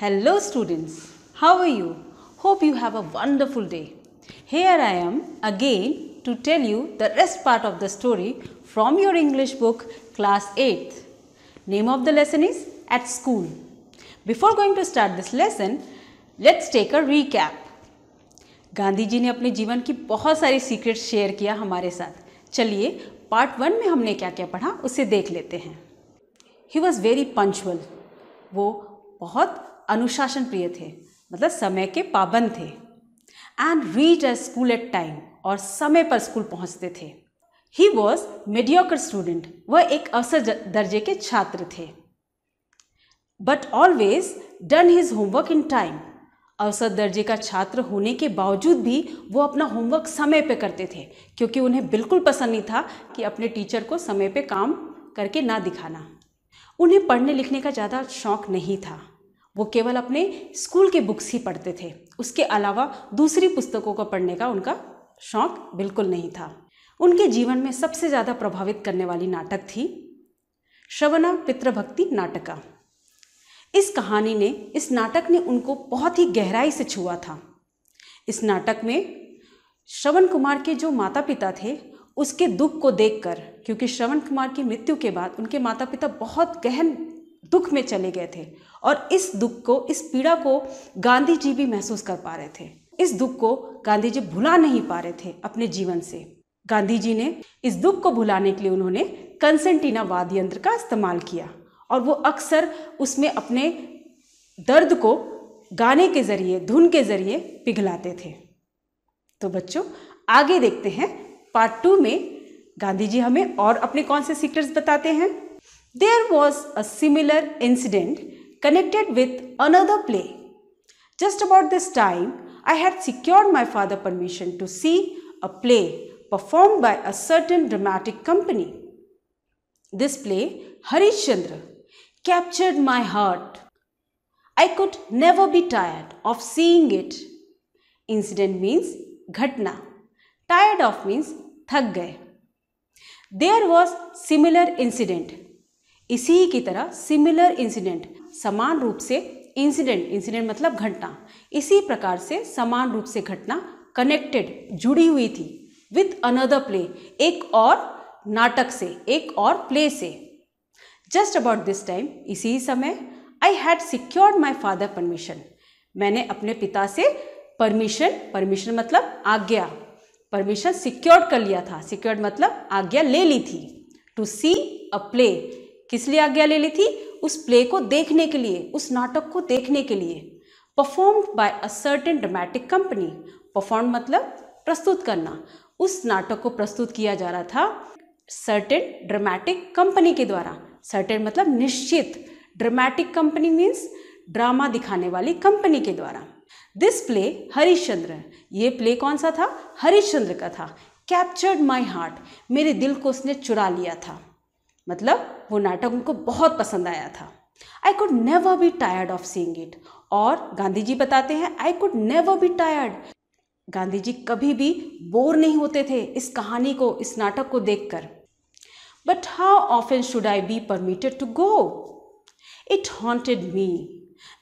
Hello students, how are you? Hope you have a wonderful day. Here I am again to tell you the rest part of the story from your English book class 8 Name of the lesson is At School. Before going to start this lesson, let's take a recap. gandhi ji ne apne jeevan ki bahut sari secrets share kiya hamare sath chaliye part 1 mein humne kya kya padha usse dekh lete hain he was very punctual wo बहुत अनुशासन प्रिय थे मतलब समय के पाबंद थे and reach a school at time और समय पर स्कूल पहुंचते थे ही वॉज मेडियोकर स्टूडेंट वह एक अवसर दर्जे के छात्र थे but always done his homework in time अवसर दर्जे का छात्र होने के बावजूद भी वो अपना होमवर्क समय पे करते थे क्योंकि उन्हें बिल्कुल पसंद नहीं था कि अपने टीचर को समय पे काम करके ना दिखाना उन्हें पढ़ने लिखने का ज़्यादा शौक नहीं था वो केवल अपने स्कूल के बुक्स ही पढ़ते थे उसके अलावा दूसरी पुस्तकों को पढ़ने का उनका शौक बिल्कुल नहीं था उनके जीवन में सबसे ज़्यादा प्रभावित करने वाली नाटक थी श्रवणा पितृभक्ति नाटका इस कहानी ने इस नाटक ने उनको बहुत ही गहराई से छुआ था इस नाटक में श्रवण कुमार के जो माता पिता थे उसके दुख को देखकर क्योंकि श्रवण कुमार की मृत्यु के बाद उनके माता पिता बहुत गहन दुख में चले गए थे और इस दुख को इस पीड़ा को गांधी जी भी महसूस कर पा रहे थे इस दुख को गांधी जी भुला नहीं पा रहे थे अपने जीवन से गांधी जी ने इस दुख को भुलाने के लिए उन्होंने कंसेंटीना वाद्य यंत्र का इस्तेमाल किया और वो अक्सर उसमें अपने दर्द को गाने के जरिए धुन के जरिए पिघलाते थे तो बच्चों आगे देखते हैं पार्ट टू में गांधी जी हमें और अपने कौन से सीक्रेट्स बताते हैं there was a similar incident connected with another play. Just about this time, I had secured my father permission to see a play performed by a certain dramatic company. This play, Harishchandra, captured my heart. I could never be tired of seeing it. Incident means ghatna. Tired of means thak gaye. There was similar incident इसी की तरह similar incident समान रूप से incident incident मतलब घटना इसी प्रकार से समान रूप से घटना कनेक्टेड जुड़ी हुई थी विथ अनदर प्ले एक और नाटक से एक और प्ले से जस्ट अबाउट दिस टाइम इसी समय I had secured my father permission मैंने अपने पिता से परमिशन परमिशन मतलब आज्ञा परमिशन सिक्योर्ड कर लिया था सिक्योर्ड मतलब आज्ञा ले ली थी टू सी अ प्ले किस लिए आज्ञा ले ली थी उस प्ले को देखने के लिए उस नाटक को देखने के लिए performed by a certain dramatic company perform मतलब प्रस्तुत करना उस नाटक को प्रस्तुत किया जा रहा था सर्टेन ड्रामेटिक कंपनी के द्वारा सर्टेन मतलब निश्चित ड्रामेटिक कंपनी मीन्स ड्रामा दिखाने वाली कंपनी के द्वारा दिस प्ले हरिश्चंद्र ये प्ले कौन सा था हरिश्चंद्र का था कैप्चर्ड माई हार्ट मेरे दिल को उसने चुरा लिया था मतलब वो नाटक उनको बहुत पसंद आया था I could never be tired of seeing it और गांधी जी बताते हैं I could never be tired Gandhi ji कभी भी बोर नहीं होते थे इस कहानी को इस नाटक को देखकर but how often should I be permitted to go it haunted me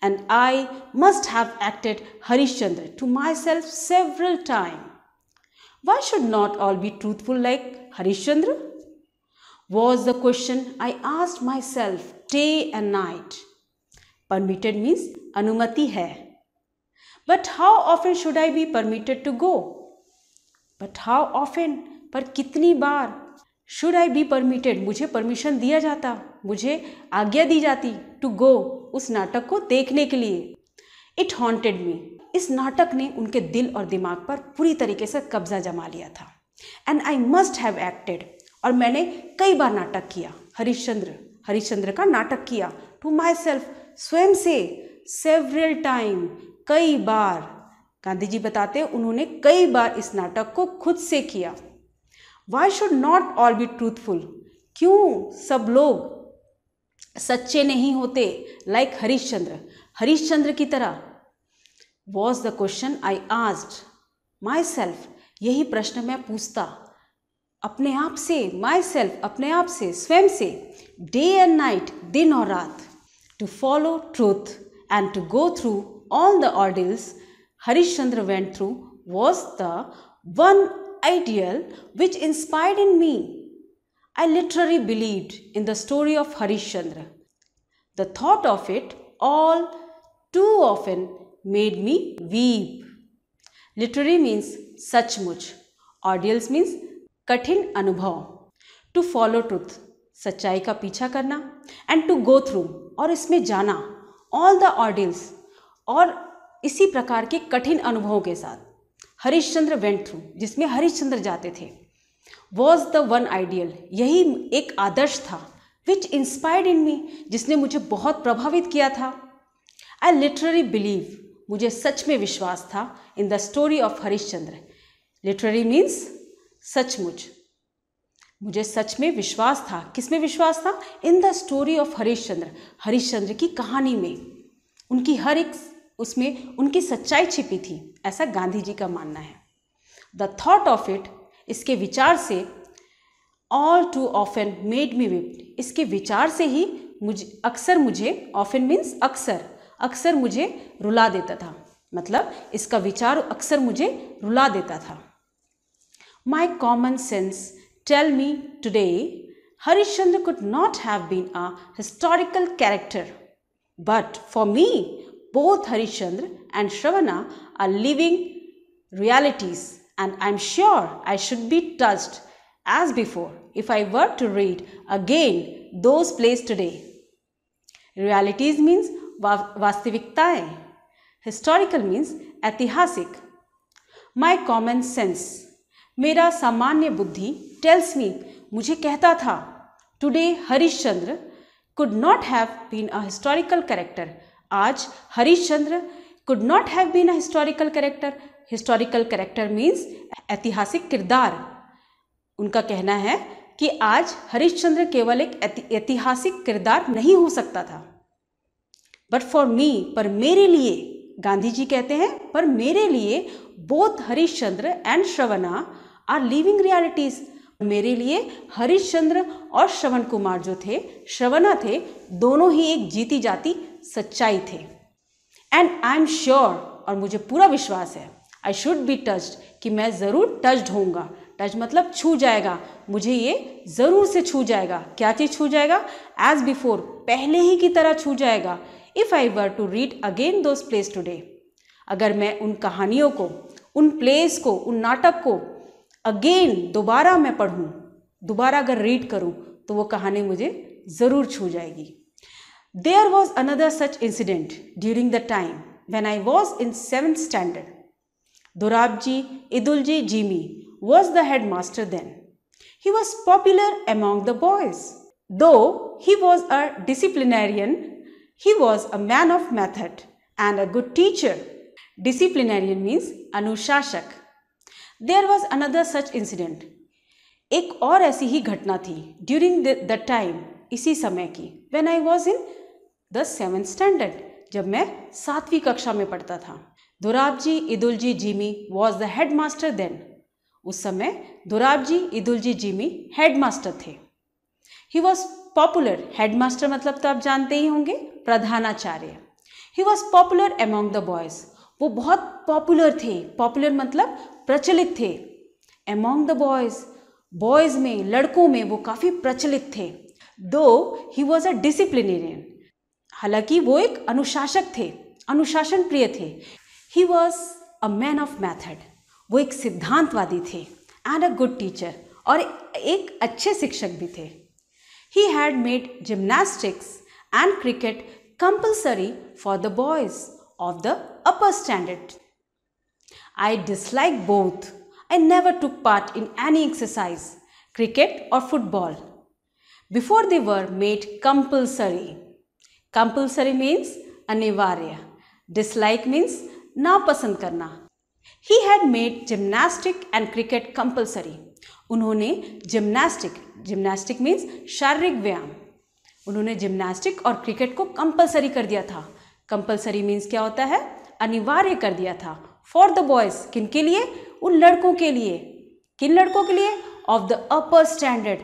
and I must have acted Harishchandra to myself several time why should not all be truthful like Harishchandra was the question I asked myself day and night. Permitted means anumati hai. But how often should I be permitted to go? But how often पर कितनी बार should I be permitted मुझे permission दिया जाता मुझे आज्ञा दी जाती to go उस नाटक को देखने के लिए इट हॉन्टेड मी इस नाटक ने उनके दिल और दिमाग पर पूरी तरीके से कब्जा जमा लिया था and I must have acted और मैंने कई बार नाटक किया हरिश्चंद्र हरिश्चंद्र का नाटक किया टू माई सेल्फ स्वयं से सेवरल टाइम कई बार गांधी जी बताते हैं उन्होंने कई बार इस नाटक को खुद से किया why should not all be truthful क्यों सब लोग सच्चे नहीं होते लाइक like हरिश्चंद्र हरिश्चंद्र की तरह was the question I asked myself यही प्रश्न मैं पूछता अपने आप से माई सेल्फ अपने आप से स्वयं से डे एंड नाइट दिन और रात to follow truth and to go through all the ordeals Harishchandra went through was the one ideal which inspired in me. I literally believed in the story of Harishchandra. The thought of it all too often made me weep. Literally means such much. Ordeals means कठिन अनुभव to follow truth सच्चाई का पीछा करना and to go through और इसमें जाना all the ऑर्डिल्स और इसी प्रकार के कठिन अनुभवों के साथ हरिश्चंद्र वेंट थ्रू जिसमें हरिश्चंद्र जाते थे वॉज द वन आइडियल यही एक आदर्श था विच इंस्पायर्ड इन मी जिसने मुझे बहुत प्रभावित किया था आई लिटरेरी बिलीव मुझे सच में विश्वास था in the story of Harishchandra literary means सचमुच मुझे सच में विश्वास था किस में विश्वास था in the story of Harishchandra Harishchandra की कहानी में उनकी हर एक उसमें उनकी सच्चाई छिपी थी ऐसा गांधी जी का मानना है द थॉट ऑफ इट इसके विचार से all too often made me weep इसके विचार से ही मुझ अक्सर मुझे ऑफन मीन्स अक्सर अक्सर मुझे रुला देता था मतलब इसका विचार अक्सर मुझे रुला देता था My common sense tell me today Harishchandra could not have been a historical character. But for me, both Harishchandra and Shravana are living realities and I am sure I should be touched as before if I were to read again those plays today. Realities means vastiviktae. Historical means atihasik. My common sense मेरा सामान्य बुद्धि tells me मुझे कहता था today Harishchandra could not have been a historical character आज Harishchandra could not have been a historical character historical character means ऐतिहासिक किरदार उनका कहना है कि आज हरिश्चंद्र केवल एक ऐतिहासिक किरदार नहीं हो सकता था बट फॉर मी पर मेरे लिए गांधी जी कहते हैं पर मेरे लिए both Harishchandra and Shravana are living realities मेरे लिए हरिश्चंद्र और श्रवण कुमार जो थे श्रवणा थे दोनों ही एक जीती जाती सच्चाई थे एंड आई एम श्योर और मुझे पूरा विश्वास है आई शुड बी टच्ड कि मैं ज़रूर टच्ड होऊंगा टच मतलब छू जाएगा मुझे ये ज़रूर से छू जाएगा क्या चीज़ छू जाएगा एज बिफोर पहले ही की तरह छू जाएगा if I were to read again those plays today अगर मैं उन कहानियों को उन प्लेस को उन नाटक को अगेन दोबारा मैं पढ़ूँ दोबारा अगर रीड करूँ तो वो कहानी मुझे ज़रूर छू जाएगी there was another such incident during the time when I was in seventh standard Dorab ji Edul ji Gimi was the head master then he was popular among the boys though he was a disciplinarian he was a man of method and a good teacher disciplinarian means अनुशासक there was another such incident एक और ऐसी ही घटना थी during the time इसी समय की when I was in the seven standard जब मैं सातवीं कक्षा में पढ़ता था Dorabji ji Gimi was the head master then उस समय दुराबजी जी जीमी हेड मास्टर थे he was popular head master मतलब तो आप जानते ही होंगे प्रधानाचार्य he was popular among the boys वो बहुत पॉपुलर थे पॉपुलर मतलब प्रचलित थे एमोंग द बॉयज़ बॉयज़ में लड़कों में वो काफ़ी प्रचलित थे दो ही वॉज अ डिसिप्लिनेरियन हालांकि वो एक अनुशासक थे अनुशासन प्रिय थे he was a man of method वो एक सिद्धांतवादी थे एंड अ गुड टीचर और एक अच्छे शिक्षक भी थे he had made gymnastics and cricket compulsory for the boys of the upper standard I dislike both. I never took part in any exercise, cricket or football, before they were made compulsory. Compulsory means अनिवार्य dislike means नापसंद करना he had made gymnastic and cricket compulsory उन्होंने gymnastic gymnastic means शारीरिक व्यायाम उन्होंने gymnastic और cricket को compulsory कर दिया था कंपलसरी मीन्स क्या होता है अनिवार्य कर दिया था फॉर द बॉयज़ किन के लिए उन लड़कों के लिए किन लड़कों के लिए ऑफ द अपर स्टैंडर्ड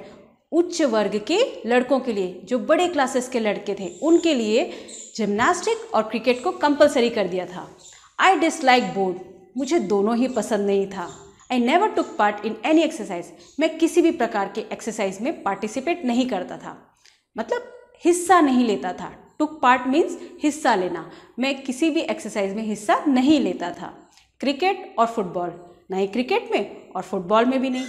उच्च वर्ग के लड़कों के लिए जो बड़े क्लासेस के लड़के थे उनके लिए जिमनास्टिक और क्रिकेट को कंपलसरी कर दिया था आई डिसलाइक बोर्ड मुझे दोनों ही पसंद नहीं था I never took part in any exercise मैं किसी भी प्रकार के एक्सरसाइज में पार्टिसिपेट नहीं करता था मतलब हिस्सा नहीं लेता था टुक पार्ट मीन्स हिस्सा लेना मैं किसी भी एक्सरसाइज में हिस्सा नहीं लेता था क्रिकेट और फुटबॉल ना ही क्रिकेट में और फुटबॉल में भी नहीं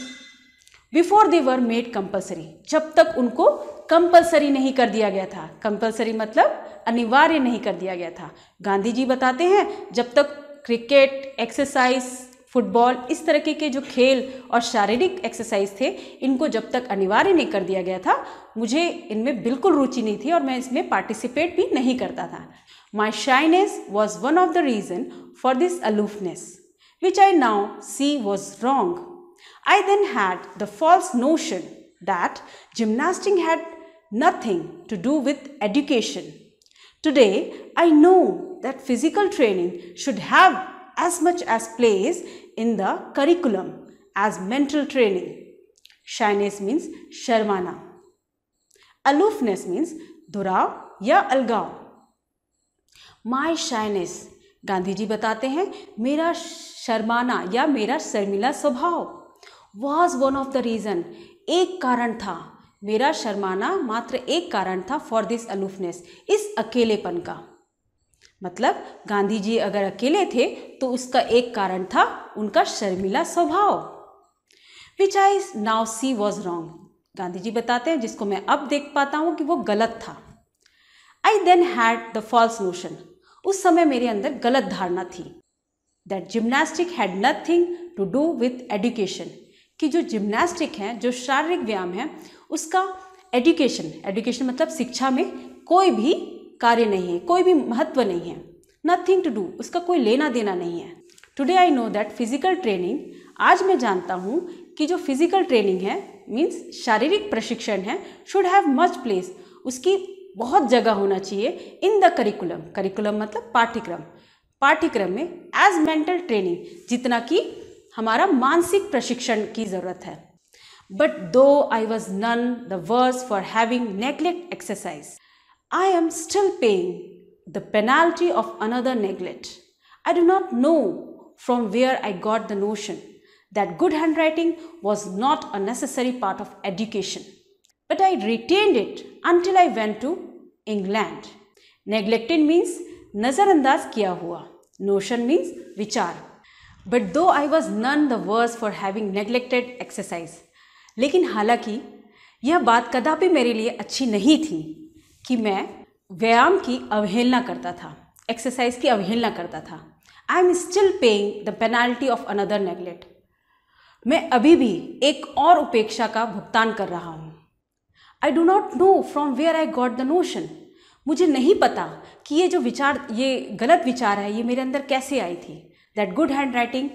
before they were made compulsory जब तक उनको कंपल्सरी नहीं कर दिया गया था कंपल्सरी मतलब अनिवार्य नहीं कर दिया गया था गांधी जी बताते हैं जब तक क्रिकेट एक्सरसाइज फुटबॉल इस तरह के जो खेल और शारीरिक एक्सरसाइज थे इनको जब तक अनिवार्य नहीं कर दिया गया था मुझे इनमें बिल्कुल रुचि नहीं थी और मैं इसमें पार्टिसिपेट भी नहीं करता था my shyness was one of the reason for this aloofness which I now see was wrong I then had the false notion that gymnastic had nothing to do with education today I know that physical training should have as much as place in the curriculum as mental training. Shyness means sharmana. Aloofness means दुराव या अलगाव माई shyness Gandhi ji बताते हैं मेरा शर्माना या मेरा शर्मिला स्वभाव was one of the reason एक कारण था मेरा शर्माना मात्र एक कारण था फॉर दिस अलूफनेस इस अकेलेपन का मतलब गांधी जी अगर अकेले थे तो उसका एक कारण था उनका शर्मिला स्वभाव which I now see was wrong Gandhi ji बताते हैं जिसको मैं अब देख पाता हूँ कि वो गलत था I then had the false motion उस समय मेरे अंदर गलत धारणा थी that gymnastic had nothing to do with education कि जो जिम्नास्टिक हैं जो शारीरिक व्यायाम है उसका एडुकेशन एडुकेशन मतलब शिक्षा में कोई भी कार्य नहीं है कोई भी महत्व नहीं है नथिंग टू डू उसका कोई लेना देना नहीं है today I know that physical training आज मैं जानता हूँ कि जो फिजिकल ट्रेनिंग है मीन्स शारीरिक प्रशिक्षण है शुड हैव मच प्लेस उसकी बहुत जगह होना चाहिए इन द करिकुलम करिकुलम मतलब पाठ्यक्रम पाठ्यक्रम में एज मेंटल ट्रेनिंग जितना कि हमारा मानसिक प्रशिक्षण की ज़रूरत है but though I was none the worse for having neglect exercise I am still paying the penalty of another neglect. I do not know from where I got the notion that good handwriting was not a necessary part of education. But I retained it until I went to England. Neglected means nazarandaz kiya hua. Notion means vichar. But though I was none the worse for having neglected exercise, लेकिन हालांकि यह बात कदापि मेरे लिए अच्छी नहीं थी कि मैं व्यायाम की अवहेलना करता था एक्सरसाइज की अवहेलना करता था I am still paying the penalty of another neglect मैं अभी भी एक और उपेक्षा का भुगतान कर रहा हूँ I do not know from where I got the notion मुझे नहीं पता कि ये जो विचार ये गलत विचार है ये मेरे अंदर कैसे आई थी that good hand writing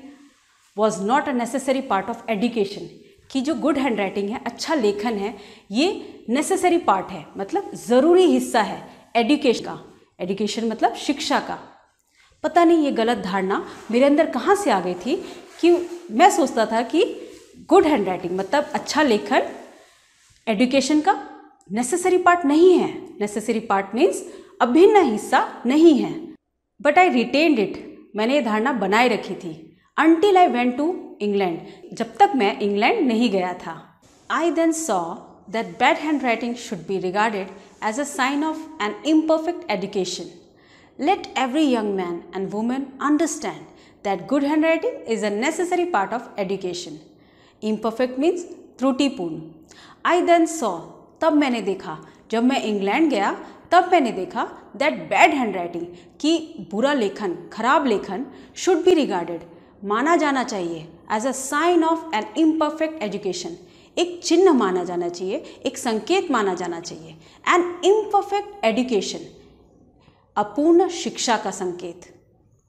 was not a necessary part of education कि जो गुड हैंड राइटिंग है अच्छा लेखन है ये नेसेसरी पार्ट है मतलब ज़रूरी हिस्सा है एडुकेशन का एडुकेशन मतलब शिक्षा का पता नहीं ये गलत धारणा मेरे अंदर कहाँ से आ गई थी कि मैं सोचता था कि गुड हैंड राइटिंग मतलब अच्छा लेखन एडुकेशन का नेसेसरी पार्ट नहीं है नेसेसरी पार्ट मीन्स अभिन्न हिस्सा नहीं है बट आई रिटेन्ड इट मैंने ये धारणा बनाए रखी थी until I went to England जब तक मैं इंग्लैंड नहीं गया था I then saw that bad hand writing should be regarded as a sign of an imperfect education every young man and women understand that good hand writing is a necessary part of education imperfect means त्रुटिपूर्ण I then saw तब मैंने देखा जब मैं England गया तब मैंने देखा दैट बैड हैंड राइटिंग कि बुरा लेखन खराब लेखन शुड बी रिगार्डेड माना जाना चाहिए as a sign of an imperfect education एक चिन्ह माना जाना चाहिए एक संकेत माना जाना चाहिए एन इम्परफेक्ट एजुकेशन अपूर्ण शिक्षा का संकेत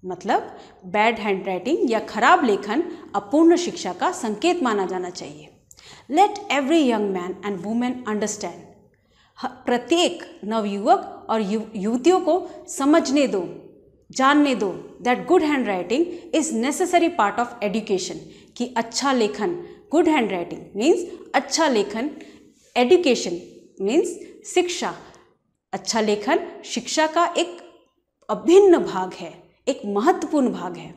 मतलब बैड हैंड राइटिंग या खराब लेखन अपूर्ण शिक्षा का संकेत माना जाना चाहिए let every young man and women understand प्रत्येक नवयुवक और यु युवतियों को समझने दो जानने दो that good hand writing is necessary part of education कि अच्छा लेखन गुड हैंड राइटिंग मीन्स अच्छा लेखन एडुकेशन मीन्स शिक्षा अच्छा लेखन शिक्षा का एक अभिन्न भाग है एक महत्वपूर्ण भाग है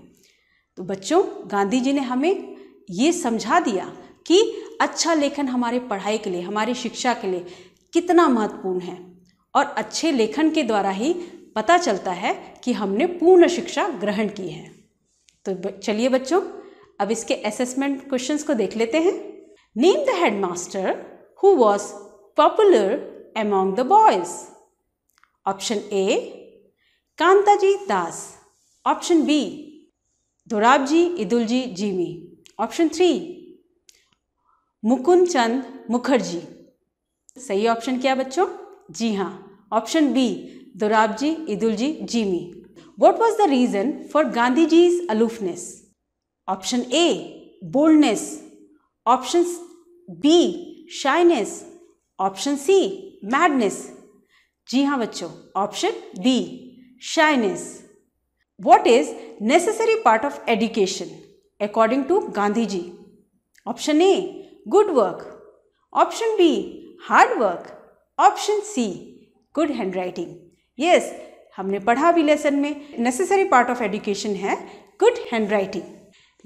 तो बच्चों गांधी जी ने हमें ये समझा दिया कि अच्छा लेखन हमारे पढ़ाई के लिए हमारी शिक्षा के लिए कितना महत्वपूर्ण है और अच्छे लेखन के द्वारा ही पता चलता है कि हमने पूर्ण शिक्षा ग्रहण की है तो चलिए बच्चों अब इसके असेसमेंट क्वेश्चंस को देख लेते हैं name the headmaster who was popular among the boys? Option A Kantaji Das. Option B Dorabji ji जीवी ऑप्शन थ्री मुकुंद चंद मुखर्जी सही ऑप्शन क्या बच्चों जी हाँ option B Dorabji, Idulji, Jimi. What was the reason for Gandhiji's aloofness? Option A boldness. Option B shyness. Option C madness. जी हाँ बच्चों option B shyness what is necessary part of education according to Gandhi ji option A good work option B hard work option C good hand writing yes हमने पढ़ा भी lesson में necessary part of education है good hand writing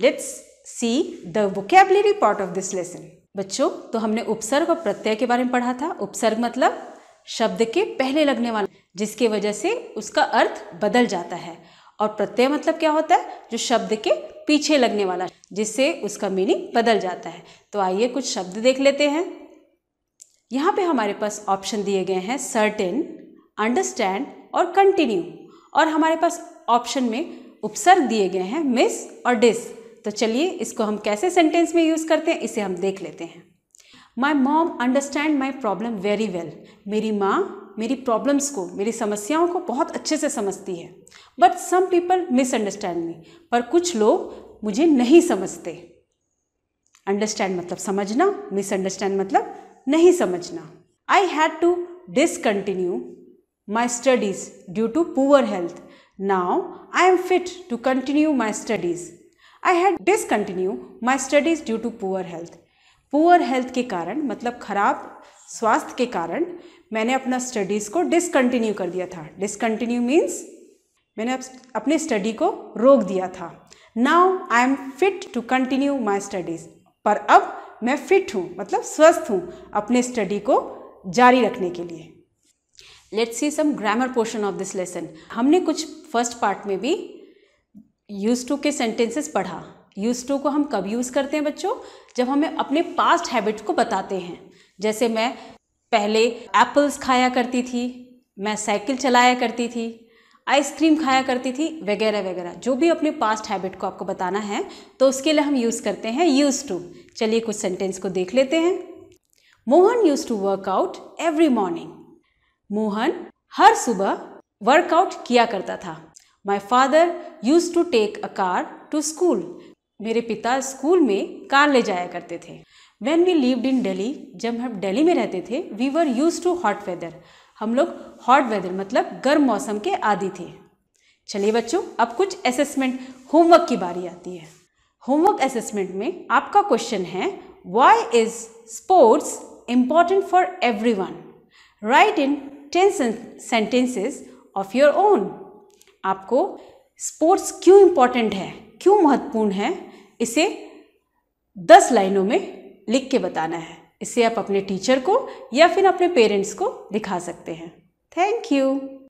let's see the vocabulary part of this lesson बच्चों तो हमने उपसर्ग और प्रत्यय के बारे में पढ़ा था उपसर्ग मतलब शब्द के पहले लगने वाला जिसके वजह से उसका अर्थ बदल जाता है और प्रत्यय मतलब क्या होता है जो शब्द के पीछे लगने वाला जिससे उसका मीनिंग बदल जाता है तो आइए कुछ शब्द देख लेते हैं यहाँ पे हमारे पास ऑप्शन दिए गए हैं सर्टेन अंडरस्टैंड और कंटिन्यू और हमारे पास ऑप्शन में उपसर्ग दिए गए हैं मिस और डिस तो चलिए इसको हम कैसे सेंटेंस में यूज़ करते हैं इसे हम देख लेते हैं my mom understand my problem very well मेरी माँ मेरी प्रॉब्लम्स को मेरी समस्याओं को बहुत अच्छे से समझती है but some people misunderstand me पर कुछ लोग मुझे नहीं समझते अंडरस्टैंड मतलब समझना मिसअंडरस्टैंड मतलब नहीं समझना I had to discontinue my studies due to poor health. Now I am fit to continue my studies. I had discontinue my studies due to poor health poor health के कारण मतलब खराब स्वास्थ्य के कारण मैंने अपना स्टडीज़ को डिसकंटिन्यू कर दिया था डिसकंटिन्यू मीन्स मैंने अपने स्टडी को रोक दिया था now I am fit to continue my studies पर अब मैं फिट हूँ मतलब स्वस्थ हूँ अपने स्टडी को जारी रखने के लिए let's see some grammar portion of this lesson हमने कुछ फर्स्ट पार्ट में भी यूज टू के सेंटेंसेस पढ़ा यूज टू को हम कब यूज़ करते हैं बच्चों जब हमें अपने पास्ट हैबिट को बताते हैं जैसे मैं पहले एप्पल्स खाया करती थी मैं साइकिल चलाया करती थी आइसक्रीम खाया करती थी वगैरह वगैरह जो भी अपने पास्ट हैबिट को आपको बताना है तो उसके लिए हम यूज़ करते हैं यूज़ टू चलिए कुछ सेंटेंस को देख लेते हैं Mohan use to workout every morning Mohan हर सुबह वर्कआउट किया करता था my father use to take a car to school मेरे पिता स्कूल में कार ले जाया करते थे when we lived in Delhi जब हम डेली में रहते थे we were use to hot weather हम लोग हॉट वेदर मतलब गर्म मौसम के आदि थे चलिए बच्चों अब कुछ असेसमेंट होमवर्क की बारी आती है होमवर्क असेसमेंट में आपका क्वेश्चन है why is sports important for everyone write in ten sentences of your own आपको स्पोर्ट्स क्यों इम्पोर्टेंट है क्यों महत्वपूर्ण है इसे दस लाइनों में लिख के बताना है इसे आप अपने टीचर को या फिर अपने पेरेंट्स को दिखा सकते हैं थैंक यू